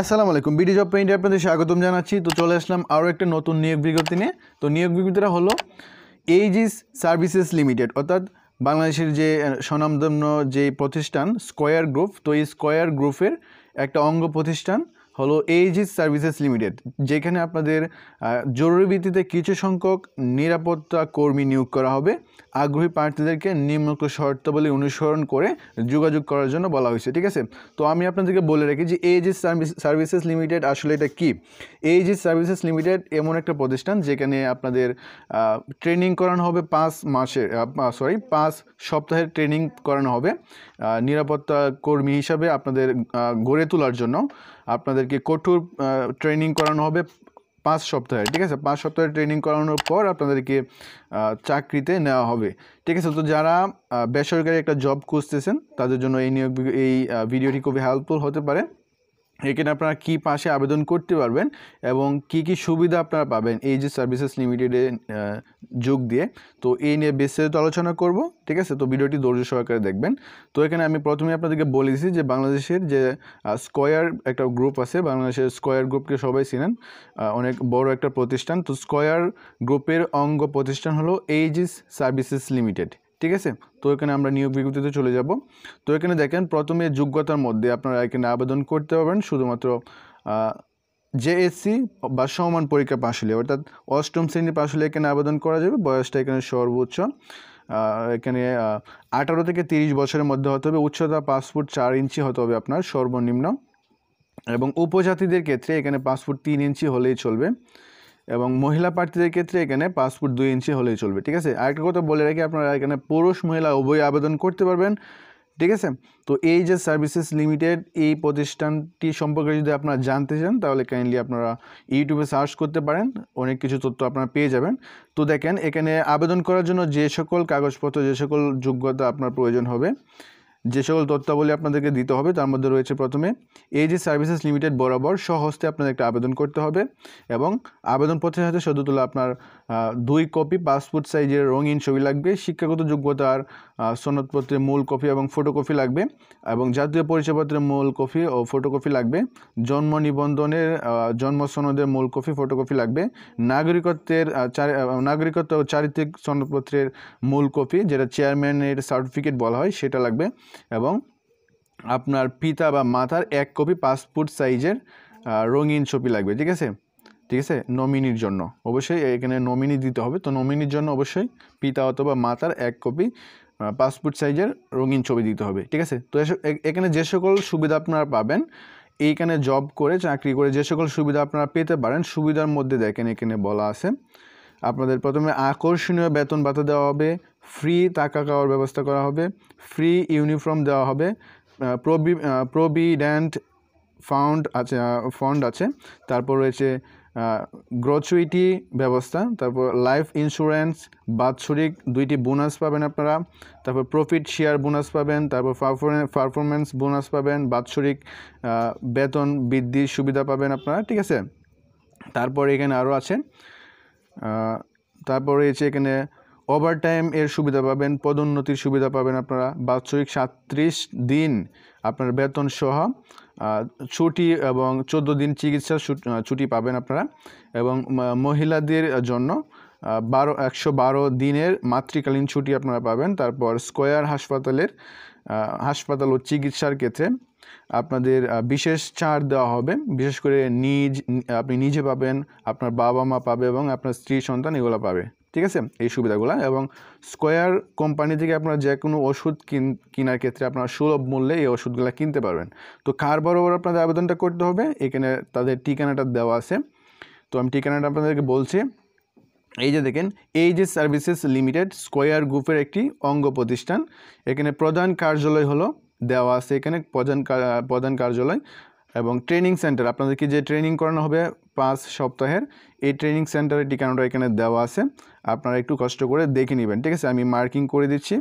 আসসালামু আলাইকুম BD job পেইন্টে আপনাদের স্বাগতম জানাচ্ছি তো চলে আসলাম আরও একটা নতুন নিয়োগ বিজ্ঞপ্তি নিয়ে তো নিয়োগ বিজ্ঞপ্তিটা হলো এইজিস সার্ভিসেস লিমিটেড অর্থাৎ বাংলাদেশের যে স্বনামধন্য যে প্রতিষ্ঠান স্কোয়ার গ্রুপ তো এই স্কোয়ার গ্রুপের একটা অঙ্গ প্রতিষ্ঠান হলো এইজিস সার্ভিসেস লিমিটেড যেখানে আপনাদের জরুরি ভিত্তিতে কিছু সংখ্যক নিরাপত্তা কর্মী নিয়োগ করা হবে আগ্রহী প্রার্থীদেরকে নিম্নোক্ত শর্তাবলী অনুসরণ করে যোগাযোগ করার জন্য বলা হয়েছে ঠিক আছে তো আমি আপনাদেরকে বলে রাখি যে এইজিস সার্ভিসেস লিমিটেড আসলে এটা কী এইজিস সার্ভিসেস লিমিটেড এমন একটা প্রতিষ্ঠান যেখানে আপনাদের ট্রেনিং করানো হবে পাঁচ মাসের সরি পাঁচ সপ্তাহের ট্রেনিং করানো হবে নিরাপত্তা কর্মী হিসাবে আপনাদের গড়ে তোলার জন্য আপনাদের আপনাদেরকে কঠোর ট্রেনিং করানো হবে পাঁচ সপ্তাহে ঠিক আছে পাঁচ সপ্তাহে ট্রেনিং করানোর পর আপনাদেরকে চাকরিতে নেওয়া হবে ঠিক আছে তো যারা বেসরকারি একটা জব খুঁজতেছেন তাদের জন্য এই নিয়োগ এই ভিডিওটি খুবই হেল্পফুল হতে পারে এখানে আপনারা কি পাশে আবেদন করতে পারবেন এবং কি কি সুবিধা আপনারা পাবেন এই যে সার্ভিসেস লিমিটেডে যোগ দিয়ে তো এই নিয়ে বিস্তারিত আলোচনা করব ঠিক আছে তো ভিডিওটি ধৈর্য সহকারে দেখবেন তো এখানে আমি প্রথমে আপনাদেরকে বলে দিছি যে বাংলাদেশের যে স্কোয়ার একটা গ্রুপ আছে বাংলাদেশের স্কোয়ার গ্রুপকে সবাই চিনেন অনেক বড় একটা প্রতিষ্ঠান তো স্কোয়ার গ্রুপের অঙ্গ প্রতিষ্ঠান হলো এইজিস সার্ভিসেস লিমিটেড ঠিক আছে তো এখানে আমরা নিয়োগ বিজ্ঞপ্তিতে চলে যাব তো এখানে দেখেন প্রথমে যোগ্যতার মধ্যে আপনারা এখানে আবেদন করতে পারবেন শুধুমাত্র জেএসসি বা সমান পরীক্ষা পাশ হলে অর্থাৎ অষ্টম শ্রেণী পাশ হলে এখানে আবেদন করা যাবে বয়সটা এখানে সর্বোচ্চ এখানে আঠারো থেকে তিরিশ বছরের মধ্যে হতে হবে উচ্চতা পাঁচ ফুট চার ইঞ্চি হতে হবে আপনার সর্বনিম্ন এবং উপজাতিদের ক্ষেত্রে এখানে পাঁচ ফুট তিন ইঞ্চি হলেই চলবে এবং মহিলা প্রার্থীদের ক্ষেত্রে এখানে পাসপোর্ট দুই ইঞ্চি হলেই চলবে ঠিক আছে আরেকটা কথা বলে রাখি আপনারা এখানে পুরুষ মহিলা উভয় আবেদন করতে পারবেন ঠিক আছে তো এই যে সার্ভিসেস লিমিটেড এই প্রতিষ্ঠানটি সম্পর্কে যদি আপনারা জানতে চান তাহলে কাইন্ডলি আপনারা ইউটিউবে সার্চ করতে পারেন অনেক কিছু তথ্য আপনারা পেয়ে যাবেন তো দেখেন এখানে আবেদন করার জন্য যে সকল কাগজপত্র যে সকল যোগ্যতা আপনার প্রয়োজন হবে যে সকল তথ্যাবলী আপনাদেরকে দিতে হবে তার মধ্যে রয়েছে প্রথমে এজি সার্ভিসেস লিমিটেড বরাবর সহস্তে আপনাদের একটা আবেদন করতে হবে এবং আবেদনপত্রের সাথে সদ্য তোলা আপনার দুই কপি পাসপোর্ট সাইজের রঙিন ছবি লাগবে শিক্ষাগত যোগ্যতার সনদপত্রের মূল কপি এবং ফটোকপি লাগবে এবং জাতীয় পরিচয়পত্রের মূল কপি ও ফটোকপি লাগবে জন্ম নিবন্ধনের জন্ম সনদের মূল কপি ফটোকপি লাগবে নাগরিকত্বের নাগরিকত্ব ও চারিত্রিক সনদপত্রের মূল কপি যেটা চেয়ারম্যানের সার্টিফিকেট বলা হয় সেটা লাগবে এবং আপনার পিতা বা মাতার এক কপি পাসপোর্ট সাইজের রঙিন ছবি লাগবে ঠিক আছে ঠিক আছে নমিনির জন্য অবশ্যই এখানে নমিনি দিতে হবে তো নমিনির জন্য অবশ্যই পিতা অথবা মাতার এক কপি পাসপোর্ট সাইজের রঙিন ছবি দিতে হবে ঠিক আছে তো এখানে যে সকল সুবিধা আপনারা পাবেন এইখানে জব করে চাকরি করে যে সকল সুবিধা আপনারা পেতে পারেন সুবিধার মধ্যে দেখেন এখানে বলা আছে আপনাদের প্রথমে আকর্ষণীয় বেতন ভাতা দেওয়া হবে ফ্রি টাকা খাওয়ার ব্যবস্থা করা হবে ফ্রি ইউনিফর্ম দেওয়া হবে প্রবি প্রভিডেন্ট ফাউন্ড আছে ফান্ড আছে তারপর রয়েছে গ্রচুইটি ব্যবস্থা তারপর লাইফ ইন্স্যুরেন্স বাৎসরিক দুইটি বোনাস পাবেন আপনারা তারপর প্রফিট শেয়ার বোনাস পাবেন তারপর পারফরমেন্স বোনাস পাবেন বাৎসরিক বেতন বৃদ্ধির সুবিধা পাবেন আপনারা ঠিক আছে তারপর এখানে আরও আছে তারপর রয়েছে এখানে ওভারটাইম এর সুবিধা পাবেন পদোন্নতির সুবিধা পাবেন আপনারা বাৎসরিক সাতত্রিশ দিন আপনার বেতন সহ ছুটি এবং চোদ্দো দিন চিকিৎসার ছুটি পাবেন আপনারা এবং মহিলাদের জন্য বারো একশো বারো দিনের মাতৃকালীন ছুটি আপনারা পাবেন তারপর স্কোয়ার হাসপাতালের হাসপাতাল ও চিকিৎসার ক্ষেত্রে আপনাদের বিশেষ ছাড় দেওয়া হবে বিশেষ করে নিজ আপনি নিজে পাবেন আপনার বাবা মা পাবে এবং আপনার স্ত্রী সন্তান এগুলো পাবে ঠিক আছে এই সুবিধাগুলো এবং স্কোয়ার কোম্পানি থেকে আপনারা যে কোনো ওষুধ কিন কেনার ক্ষেত্রে আপনারা সুলভ মূল্যে এই ওষুধগুলো কিনতে পারবেন তো কার বরাবর আপনাদের আবেদনটা করতে হবে এখানে তাদের ঠিকানাটা দেওয়া আছে তো আমি ঠিকানাটা আপনাদেরকে বলছি এই যে দেখেন এই যে সার্ভিসেস লিমিটেড স্কোয়ার গ্রুপের একটি অঙ্গ প্রতিষ্ঠান এখানে প্রধান কার্যালয় হলো দেওয়া আছে এখানে প্রধান প্রধান কার্যালয় এবং ট্রেনিং সেন্টার আপনাদেরকে যে ট্রেনিং করানো হবে পাঁচ সপ্তাহের এই ট্রেনিং সেন্টারের ঠিকানাটা এখানে দেওয়া আছে আপনারা একটু কষ্ট করে দেখে নেবেন ঠিক আছে আমি মার্কিং করে দিচ্ছি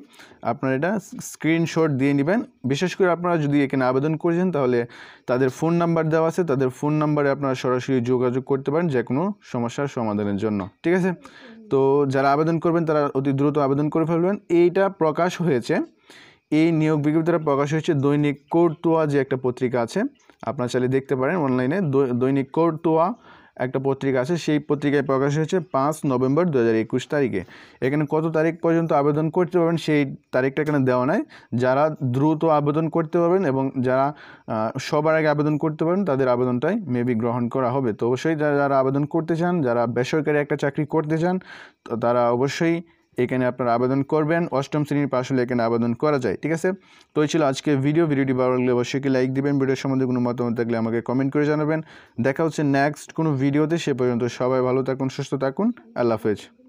আপনারা এটা স্ক্রিনশট দিয়ে নেবেন বিশেষ করে আপনারা যদি এখানে আবেদন করেছেন তাহলে তাদের ফোন নাম্বার দেওয়া আছে তাদের ফোন নাম্বারে আপনারা সরাসরি যোগাযোগ করতে পারেন যে কোনো সমস্যার সমাধানের জন্য ঠিক আছে তো যারা আবেদন করবেন তারা অতি দ্রুত আবেদন করে ফেলবেন এইটা প্রকাশ হয়েছে এই নিয়োগ দ্বারা প্রকাশ হয়েছে দৈনিক কোর্তোয়া যে একটা পত্রিকা আছে আপনারা চাইলে দেখতে পারেন অনলাইনে দৈনিক কোর্তোয়া একটা পত্রিকা আছে সেই পত্রিকায় প্রকাশ হয়েছে পাঁচ নভেম্বর দু হাজার একুশ তারিখে এখানে কত তারিখ পর্যন্ত আবেদন করতে পারবেন সেই তারিখটা এখানে দেওয়া নাই যারা দ্রুত আবেদন করতে পারবেন এবং যারা সবার আগে আবেদন করতে পারবেন তাদের আবেদনটাই মেবি গ্রহণ করা হবে তো অবশ্যই যারা আবেদন করতে চান যারা বেসরকারি একটা চাকরি করতে চান তো তারা অবশ্যই এখানে আপনার আবেদন করবেন অষ্টম শ্রেণীর পাশ হলে এখানে আবেদন করা যায় ঠিক আছে তো এই ছিল আজকে ভিডিও ভিডিওটি ভালো লাগলে অবশ্যই লাইক দিবেন ভিডিও সম্বন্ধে কোনো মতামত থাকলে আমাকে কমেন্ট করে জানাবেন দেখা হচ্ছে নেক্সট কোনো ভিডিওতে সে পর্যন্ত সবাই ভালো থাকুন সুস্থ থাকুন আল্লাহ হাফেজ